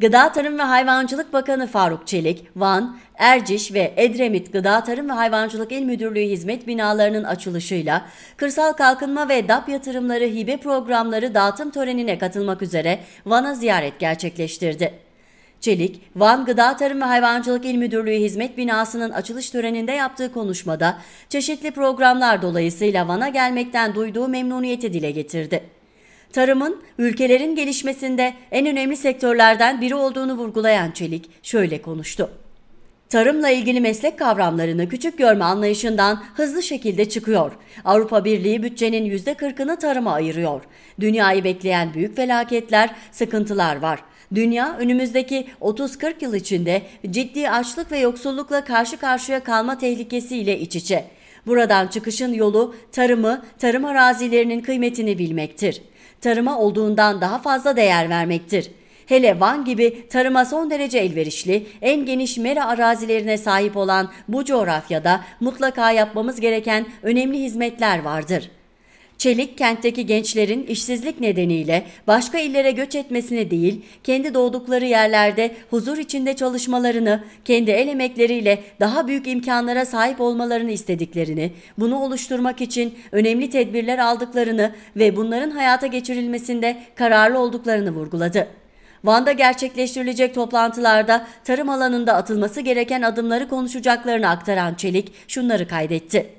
Gıda Tarım ve Hayvancılık Bakanı Faruk Çelik, Van, Erciş ve Edremit Gıda Tarım ve Hayvancılık İl Müdürlüğü hizmet binalarının açılışıyla Kırsal Kalkınma ve DAP Yatırımları Hibe Programları dağıtım törenine katılmak üzere Van'a ziyaret gerçekleştirdi. Çelik, Van Gıda Tarım ve Hayvancılık İl Müdürlüğü Hizmet Binası'nın açılış töreninde yaptığı konuşmada çeşitli programlar dolayısıyla Van'a gelmekten duyduğu memnuniyeti dile getirdi. Tarımın ülkelerin gelişmesinde en önemli sektörlerden biri olduğunu vurgulayan Çelik şöyle konuştu. Tarımla ilgili meslek kavramlarını küçük görme anlayışından hızlı şekilde çıkıyor. Avrupa Birliği bütçenin %40'ını tarıma ayırıyor. Dünyayı bekleyen büyük felaketler, sıkıntılar var. Dünya önümüzdeki 30-40 yıl içinde ciddi açlık ve yoksullukla karşı karşıya kalma tehlikesiyle iç içe. Buradan çıkışın yolu tarımı, tarım arazilerinin kıymetini bilmektir. Tarıma olduğundan daha fazla değer vermektir. Hele Van gibi tarıma son derece elverişli, en geniş mera arazilerine sahip olan bu coğrafyada mutlaka yapmamız gereken önemli hizmetler vardır.'' Çelik kentteki gençlerin işsizlik nedeniyle başka illere göç etmesini değil, kendi doğdukları yerlerde huzur içinde çalışmalarını, kendi el emekleriyle daha büyük imkanlara sahip olmalarını istediklerini, bunu oluşturmak için önemli tedbirler aldıklarını ve bunların hayata geçirilmesinde kararlı olduklarını vurguladı. Van'da gerçekleştirilecek toplantılarda tarım alanında atılması gereken adımları konuşacaklarını aktaran Çelik şunları kaydetti.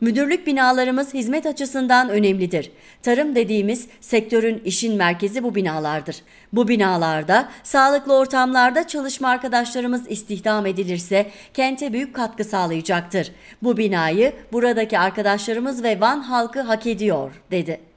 Müdürlük binalarımız hizmet açısından önemlidir. Tarım dediğimiz sektörün işin merkezi bu binalardır. Bu binalarda sağlıklı ortamlarda çalışma arkadaşlarımız istihdam edilirse kente büyük katkı sağlayacaktır. Bu binayı buradaki arkadaşlarımız ve Van halkı hak ediyor dedi.